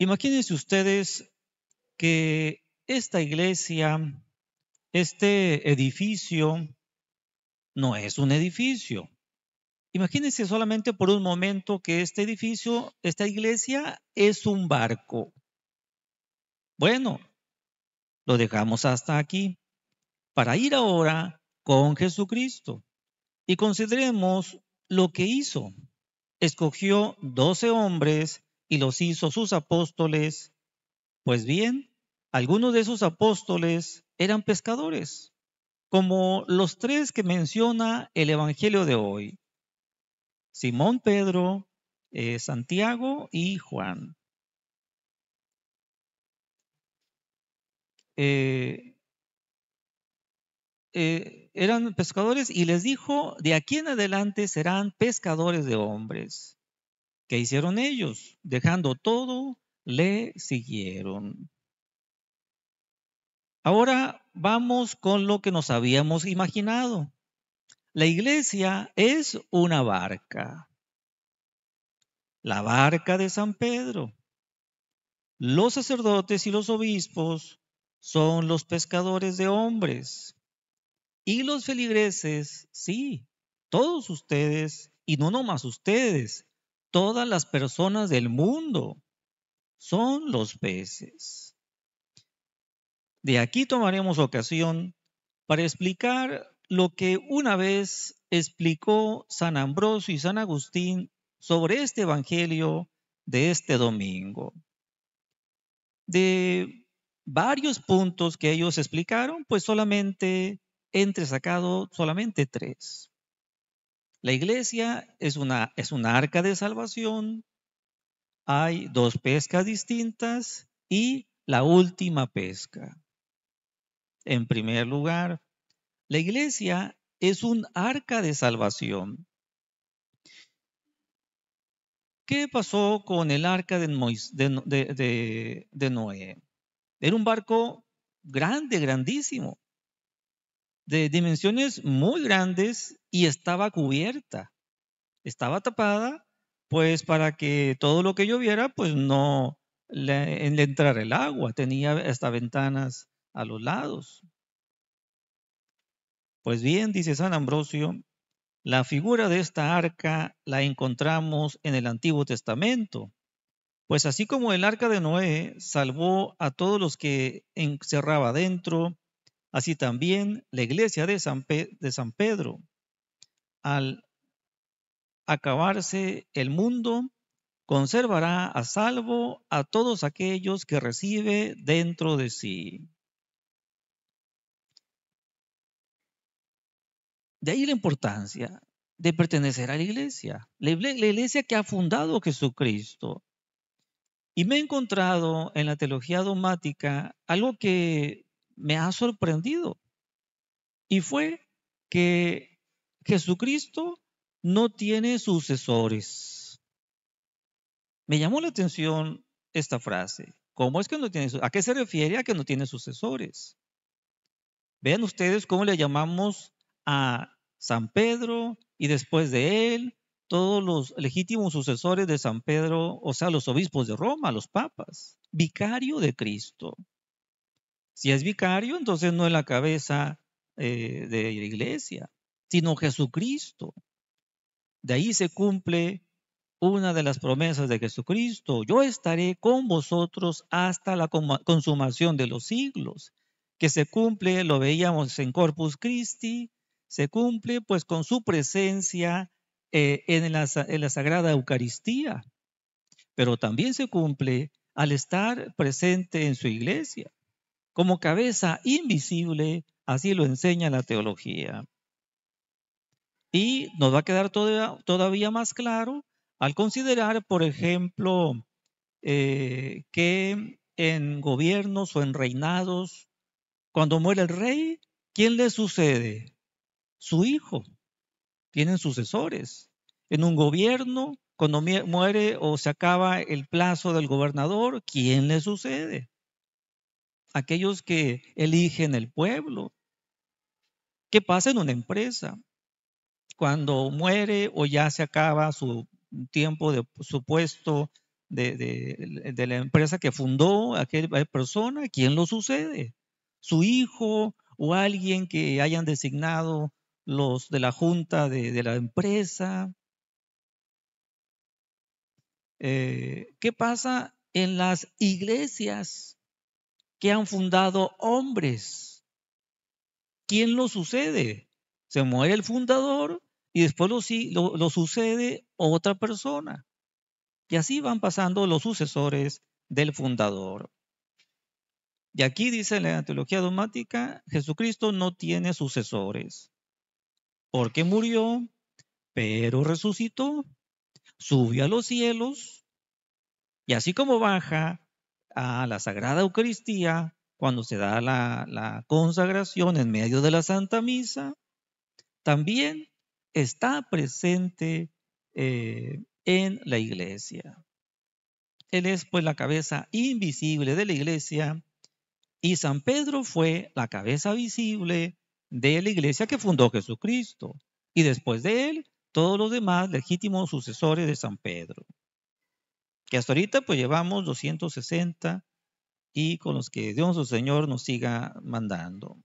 Imagínense ustedes que esta iglesia, este edificio, no es un edificio. Imagínense solamente por un momento que este edificio, esta iglesia, es un barco. Bueno, lo dejamos hasta aquí para ir ahora con Jesucristo. Y consideremos lo que hizo. Escogió doce hombres y los hizo sus apóstoles. Pues bien, algunos de esos apóstoles eran pescadores, como los tres que menciona el Evangelio de hoy. Simón Pedro, eh, Santiago y Juan. Eh, eh, eran pescadores y les dijo, de aquí en adelante serán pescadores de hombres. ¿Qué hicieron ellos? Dejando todo, le siguieron. Ahora vamos con lo que nos habíamos imaginado. La iglesia es una barca. La barca de San Pedro. Los sacerdotes y los obispos son los pescadores de hombres. Y los feligreses, sí, todos ustedes, y no nomás ustedes, todas las personas del mundo son los peces. De aquí tomaremos ocasión para explicar lo que una vez explicó San Ambrosio y San Agustín sobre este Evangelio de este domingo. De varios puntos que ellos explicaron, pues solamente he entresacado solamente tres. La iglesia es una, es arca de salvación, hay dos pescas distintas y la última pesca. En primer lugar, la iglesia es un arca de salvación. ¿Qué pasó con el arca de, de, de, Noé? Era un barco grande, grandísimo de dimensiones muy grandes y estaba cubierta. Estaba tapada, pues para que todo lo que lloviera, pues no le, entrara el agua. Tenía hasta ventanas a los lados. Pues bien, dice San Ambrosio, la figura de esta arca la encontramos en el Antiguo Testamento, pues así como el arca de Noé salvó a todos los que encerraba dentro, Así también la iglesia de San, Pedro, al acabarse el mundo, conservará a salvo a todos aquellos que recibe dentro de sí. De ahí la importancia de pertenecer a la iglesia, la iglesia que ha fundado Jesucristo. Y me he encontrado en la teología dogmática algo que me ha sorprendido. Y fue que Jesucristo no tiene sucesores. Me llamó la atención esta frase. ¿Cómo es que no tiene sucesores? ¿A qué se refiere a que no tiene sucesores? Vean ustedes cómo le llamamos a San Pedro y después de él todos los legítimos sucesores de San Pedro, o sea, los obispos de Roma, los papas, vicario de Cristo. Si es vicario, entonces no es la cabeza eh, de la iglesia, sino Jesucristo. De ahí se cumple una de las promesas de Jesucristo. Yo estaré con vosotros hasta la consumación de los siglos, que se cumple, lo veíamos en Corpus Christi, se cumple pues con su presencia eh, en la Sagrada Eucaristía, pero también se cumple al estar presente en su iglesia como cabeza invisible, así lo enseña la teología. Y nos va a quedar todavía más claro al considerar, por ejemplo, eh, que en gobiernos o en reinados, cuando muere el rey, ¿quién le sucede? Su hijo. Tienen sucesores. En un gobierno, cuando muere o se acaba el plazo del gobernador, ¿quién le sucede? aquellos que eligen el pueblo. ¿Qué pasa en una empresa? Cuando muere o ya se acaba su tiempo de su puesto de, la empresa que fundó aquella persona, ¿quién lo sucede? ¿Su hijo o alguien que hayan designado los de la junta de, la empresa? Eh, ¿Qué pasa en las iglesias? que han fundado hombres. ¿Quién lo sucede? Se muere el fundador y después lo, sucede otra persona. Y así van pasando los sucesores del fundador. Y aquí dice la teología dogmática, Jesucristo no tiene sucesores, porque murió, pero resucitó, subió a los cielos, y así como baja, a la Sagrada Eucaristía, cuando se da la, consagración en medio de la Santa Misa, también está presente eh, en la iglesia. Él es pues la cabeza invisible de la iglesia y San Pedro fue la cabeza visible de la iglesia que fundó Jesucristo y después de él todos los demás legítimos sucesores de San Pedro que hasta ahorita pues llevamos 260 y con los que Dios nuestro Señor nos siga mandando.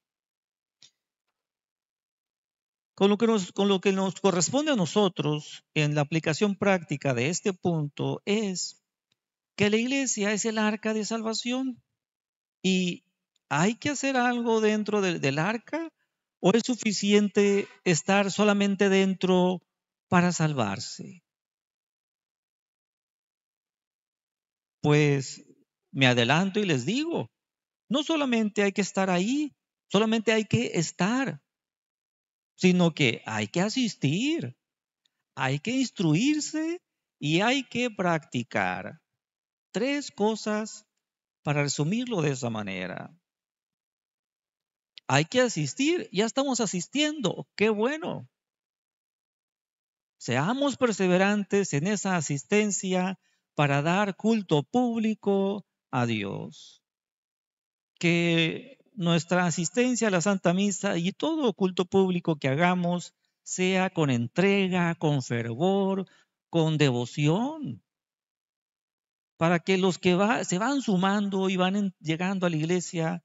Con lo, que nos, con lo que nos corresponde a nosotros en la aplicación práctica de este punto es que la iglesia es el arca de salvación y hay que hacer algo dentro del arca o es suficiente estar solamente dentro para salvarse. pues me adelanto y les digo, no solamente hay que estar ahí, solamente hay que estar, sino que hay que asistir, hay que instruirse y hay que practicar. Tres cosas para resumirlo de esa manera. Hay que asistir, ya estamos asistiendo, qué bueno. Seamos perseverantes en esa asistencia para dar culto público a Dios. Que nuestra asistencia a la Santa Misa y todo culto público que hagamos sea con entrega, con fervor, con devoción, para que los que se van sumando y van llegando a la iglesia,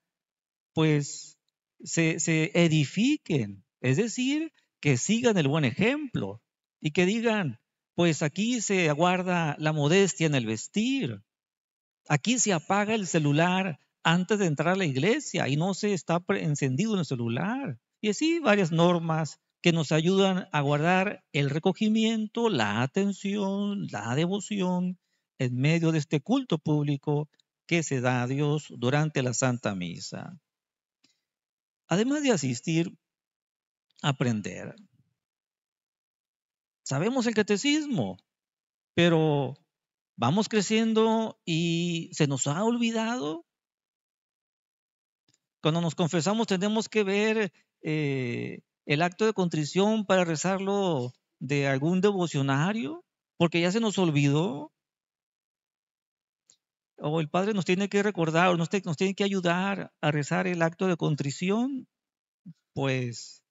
pues se edifiquen, es decir, que sigan el buen ejemplo y que digan, pues aquí se aguarda la modestia en el vestir. Aquí se apaga el celular antes de entrar a la iglesia y no se está encendido en el celular. Y así varias normas que nos ayudan a guardar el recogimiento, la atención, la devoción en medio de este culto público que se da a Dios durante la Santa Misa. Además de asistir, aprender sabemos el catecismo, pero vamos creciendo y se nos ha olvidado. Cuando nos confesamos tenemos que ver eh, el acto de contrición para rezarlo de algún devocionario, porque ya se nos olvidó. O el Padre nos tiene que recordar, o nos, nos tiene que ayudar a rezar el acto de contrición. Pues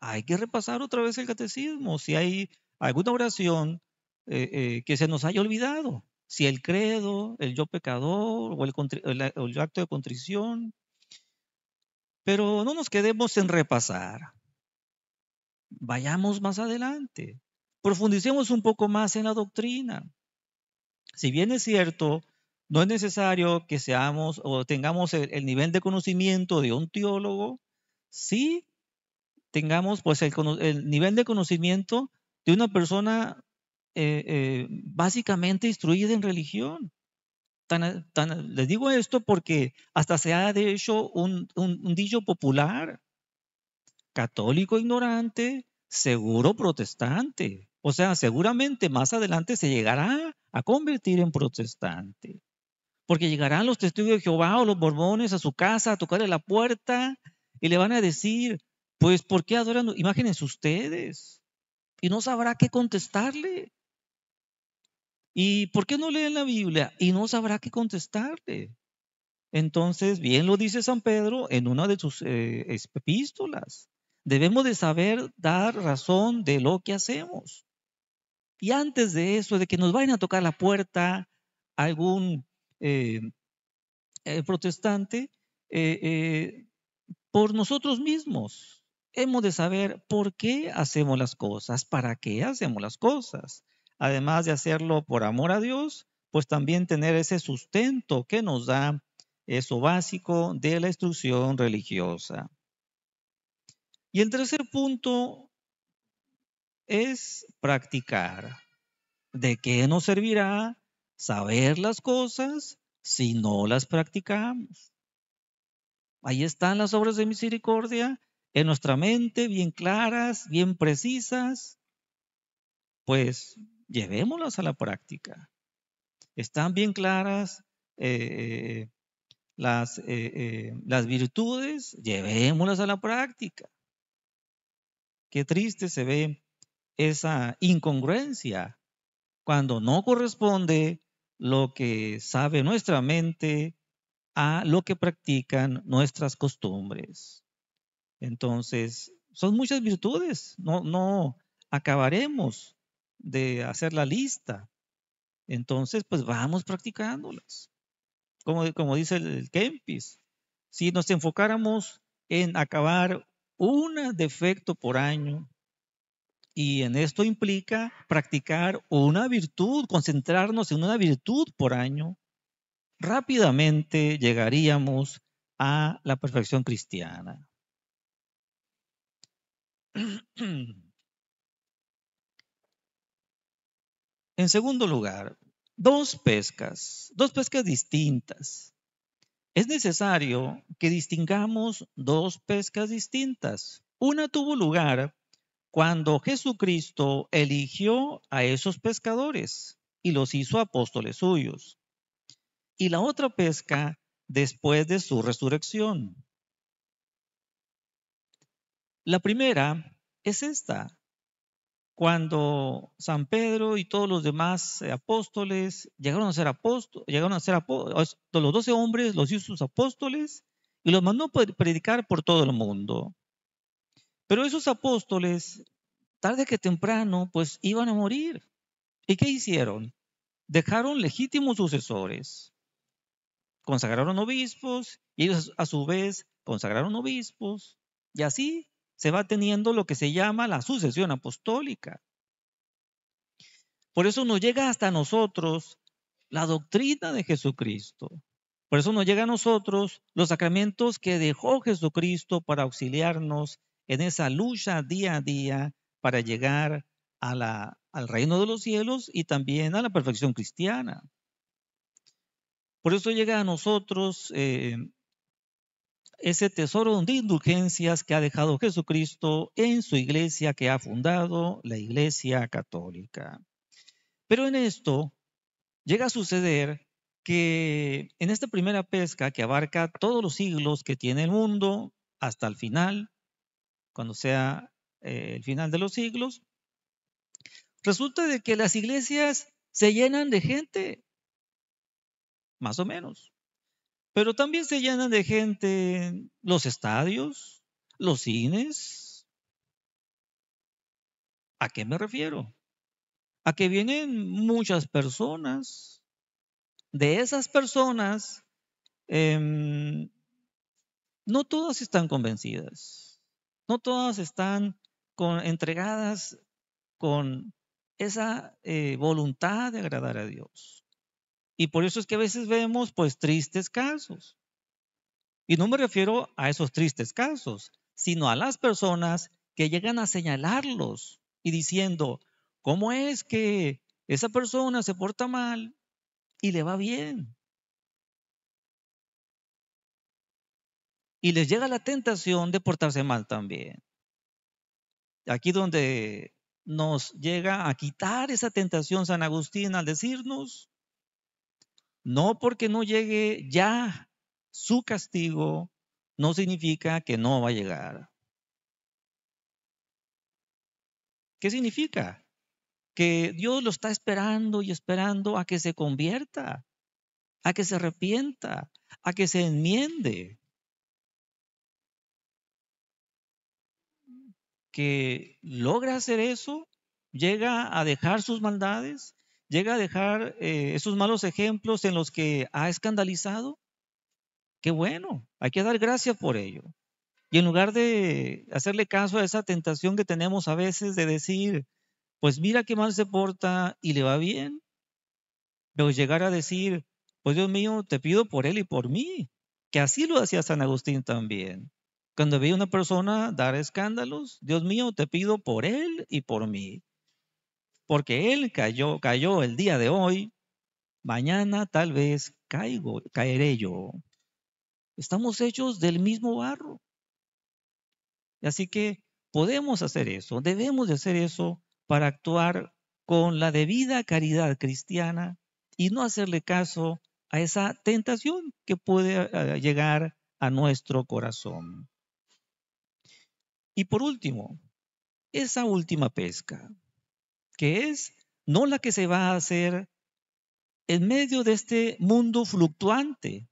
hay que repasar otra vez el catecismo. Si hay alguna oración eh, eh, que se nos haya olvidado. Si el credo, el yo pecador o el, acto de contrición. Pero no nos quedemos en repasar. Vayamos más adelante. Profundicemos un poco más en la doctrina. Si bien es cierto, no es necesario que seamos o tengamos el, nivel de conocimiento de un teólogo, sí tengamos pues el nivel de conocimiento de una persona eh, eh, básicamente instruida en religión. les digo esto porque hasta se ha de hecho un, un, dicho popular, católico ignorante, seguro protestante. O sea, seguramente más adelante se llegará a convertir en protestante. Porque llegarán los testigos de Jehová o los borbones a su casa a tocarle la puerta y le van a decir, pues, ¿por qué adoran imágenes ustedes? y no sabrá qué contestarle. ¿Y por qué no leen la Biblia? Y no sabrá qué contestarle. Entonces, bien lo dice San Pedro en una de sus eh, epístolas. Debemos de saber dar razón de lo que hacemos. Y antes de eso, de que nos vayan a tocar la puerta algún eh, eh, protestante, por nosotros mismos, hemos de saber por qué hacemos las cosas, para qué hacemos las cosas. Además de hacerlo por amor a Dios, pues también tener ese sustento que nos da eso básico de la instrucción religiosa. Y el tercer punto es practicar. ¿De qué nos servirá saber las cosas si no las practicamos? Ahí están las obras de misericordia en nuestra mente, bien claras, bien precisas, pues llevémoslas a la práctica. Están bien claras eh, las, eh, eh, las virtudes, llevémoslas a la práctica. Qué triste se ve esa incongruencia cuando no corresponde lo que sabe nuestra mente a lo que practican nuestras costumbres. Entonces, son muchas virtudes, no, no acabaremos de hacer la lista. Entonces, pues vamos practicándolas. Como, dice el, Kempis, si nos enfocáramos en acabar un defecto por año, y en esto implica practicar una virtud, concentrarnos en una virtud por año, rápidamente llegaríamos a la perfección cristiana. En segundo lugar, dos pescas, dos pescas distintas. Es necesario que distingamos dos pescas distintas. Una tuvo lugar cuando Jesucristo eligió a esos pescadores y los hizo apóstoles suyos. Y la otra pesca después de su resurrección. La primera es esta. Cuando San Pedro y todos los demás eh, apóstoles llegaron a ser apóstoles, llegaron a ser apóstoles, los doce hombres los hizo sus apóstoles y los mandó a predicar por todo el mundo. Pero esos apóstoles, tarde que temprano, pues iban a morir. ¿Y qué hicieron? Dejaron legítimos sucesores. Consagraron obispos y ellos a su vez consagraron obispos. Y así se va teniendo lo que se llama la sucesión apostólica. Por eso nos llega hasta nosotros la doctrina de Jesucristo. Por eso nos llega a nosotros los sacramentos que dejó Jesucristo para auxiliarnos en esa lucha día a día para llegar al reino de los cielos y también a la perfección cristiana. Por eso llega a nosotros eh, ese tesoro de indulgencias que ha dejado Jesucristo en su iglesia que ha fundado la iglesia católica. Pero en esto llega a suceder que en esta primera pesca que abarca todos los siglos que tiene el mundo hasta el final, cuando sea eh, el final de los siglos, resulta de que las iglesias se llenan de gente, más o menos. Pero también se llenan de gente los estadios, los cines. ¿A qué me refiero? A que vienen muchas personas. De esas personas, em, no todas están convencidas. No todas están con, entregadas con esa eh, voluntad de agradar a Dios. Y por eso es que a veces vemos pues tristes casos. Y no me refiero a esos tristes casos, sino a las personas que llegan a señalarlos y diciendo, ¿cómo es que esa persona se porta mal y le va bien? Y les llega la tentación de portarse mal también. Aquí donde nos llega a quitar esa tentación San Agustín al decirnos, no porque no llegue ya su castigo, no significa que no va a llegar. ¿Qué significa? Que Dios lo está esperando y esperando a que se convierta, a que se arrepienta, a que se enmiende. Que logra hacer eso, llega a dejar sus maldades, llega a dejar eh, esos malos ejemplos en los que ha escandalizado, qué bueno, hay que dar gracias por ello. Y en lugar de hacerle caso a esa tentación que tenemos a veces de decir, pues mira qué mal se porta y le va bien, pero llegar a decir, pues Dios mío, te pido por él y por mí, que así lo hacía San Agustín también. Cuando veía una persona dar escándalos, Dios mío, te pido por él y por mí porque él cayó, cayó el día de hoy, mañana tal vez caigo, caeré yo. Estamos hechos del mismo barro. Así que podemos hacer eso, debemos de hacer eso para actuar con la debida caridad cristiana y no hacerle caso a esa tentación que puede eh, llegar a nuestro corazón. Y por último, esa última pesca, que es no la que se va a hacer en medio de este mundo fluctuante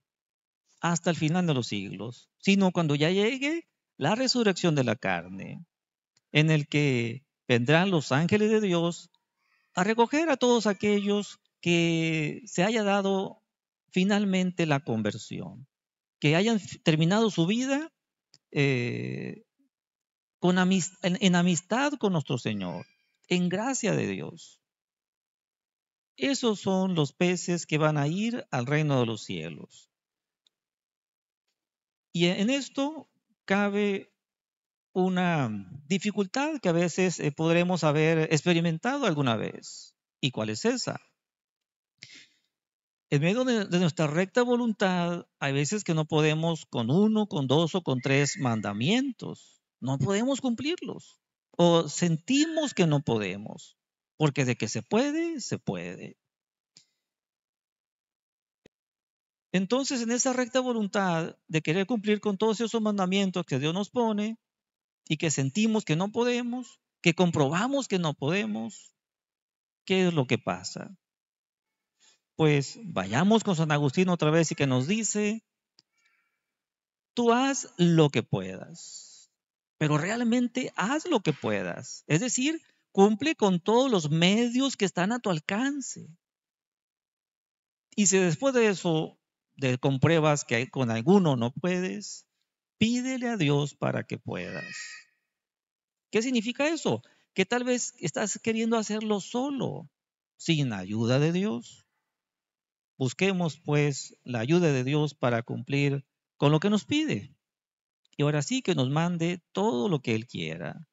hasta el final de los siglos, sino cuando ya llegue la resurrección de la carne, en el que vendrán los ángeles de Dios a recoger a todos aquellos que se haya dado finalmente la conversión, que hayan terminado su vida eh, con en amistad con nuestro Señor en gracia de Dios. Esos son los peces que van a ir al reino de los cielos. Y en esto cabe una dificultad que a veces eh, podremos haber experimentado alguna vez. ¿Y cuál es esa? En medio de, nuestra recta voluntad, hay veces que no podemos con uno, con dos o con tres mandamientos. No podemos cumplirlos o sentimos que no podemos, porque de que se puede, se puede. Entonces, en esa recta voluntad de querer cumplir con todos esos mandamientos que Dios nos pone y que sentimos que no podemos, que comprobamos que no podemos, ¿qué es lo que pasa? Pues vayamos con San Agustín otra vez y que nos dice, tú haz lo que puedas pero realmente haz lo que puedas. Es decir, cumple con todos los medios que están a tu alcance. Y si después de eso de, compruebas que con alguno no puedes, pídele a Dios para que puedas. ¿Qué significa eso? Que tal vez estás queriendo hacerlo solo, sin ayuda de Dios. Busquemos pues la ayuda de Dios para cumplir con lo que nos pide y ahora sí que nos mande todo lo que Él quiera.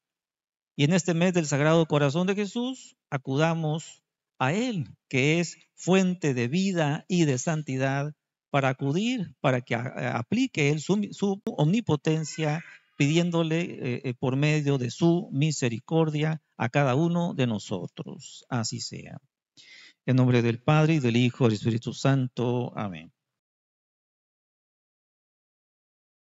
Y en este mes del Sagrado Corazón de Jesús, acudamos a Él, que es fuente de vida y de santidad, para acudir, para que aplique Él su, omnipotencia, pidiéndole eh, eh, por medio de su misericordia a cada uno de nosotros. Así sea. En nombre del Padre, y del Hijo, y del Espíritu Santo. Amén.